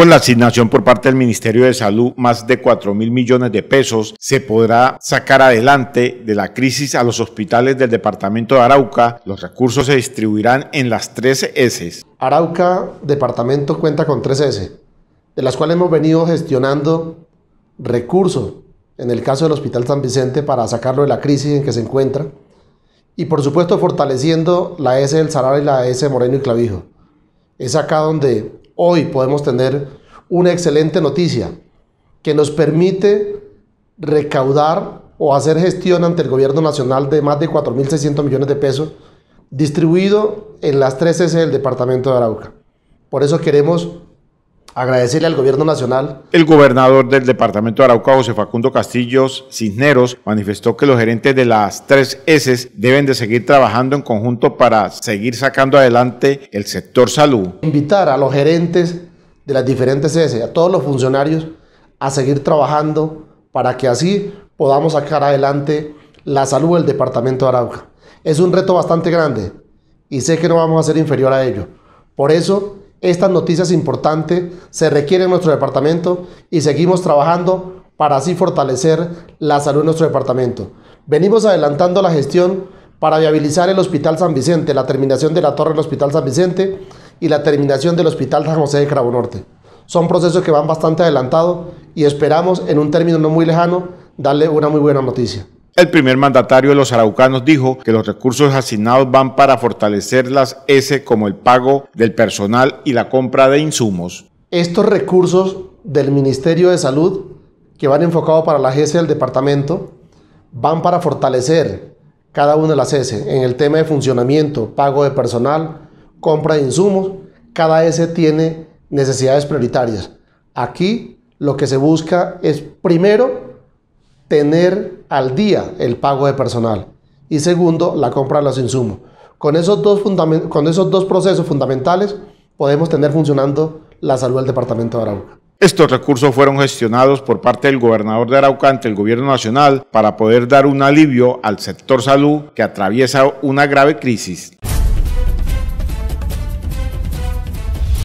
Con la asignación por parte del Ministerio de Salud, más de 4 mil millones de pesos se podrá sacar adelante de la crisis a los hospitales del departamento de Arauca. Los recursos se distribuirán en las tres S. Arauca, departamento, cuenta con tres S, de las cuales hemos venido gestionando recursos, en el caso del Hospital San Vicente, para sacarlo de la crisis en que se encuentra. Y por supuesto fortaleciendo la S del Salar y la S de Moreno y Clavijo. Es acá donde hoy podemos tener una excelente noticia que nos permite recaudar o hacer gestión ante el gobierno nacional de más de 4.600 millones de pesos distribuido en las tres S del departamento de Arauca. Por eso queremos agradecerle al gobierno nacional. El gobernador del departamento de Arauca, José Facundo Castillos Cisneros, manifestó que los gerentes de las tres S deben de seguir trabajando en conjunto para seguir sacando adelante el sector salud. Invitar a los gerentes de las diferentes S, a todos los funcionarios, a seguir trabajando para que así podamos sacar adelante la salud del departamento de Arauca. Es un reto bastante grande y sé que no vamos a ser inferior a ello. Por eso estas noticias importantes se requieren en nuestro departamento y seguimos trabajando para así fortalecer la salud en nuestro departamento. Venimos adelantando la gestión para viabilizar el Hospital San Vicente, la terminación de la torre del Hospital San Vicente y la terminación del Hospital San José de Cravo Norte. Son procesos que van bastante adelantados y esperamos en un término no muy lejano darle una muy buena noticia. El primer mandatario de los araucanos dijo que los recursos asignados van para fortalecer las S como el pago del personal y la compra de insumos. Estos recursos del Ministerio de Salud que van enfocados para la S del departamento van para fortalecer cada una de las S en el tema de funcionamiento, pago de personal, compra de insumos. Cada S tiene necesidades prioritarias. Aquí lo que se busca es primero tener al día el pago de personal y segundo, la compra de los insumos. Con esos dos, con esos dos procesos fundamentales podemos tener funcionando la salud del Departamento de Arauca. Estos recursos fueron gestionados por parte del gobernador de Arauca ante el gobierno nacional para poder dar un alivio al sector salud que atraviesa una grave crisis.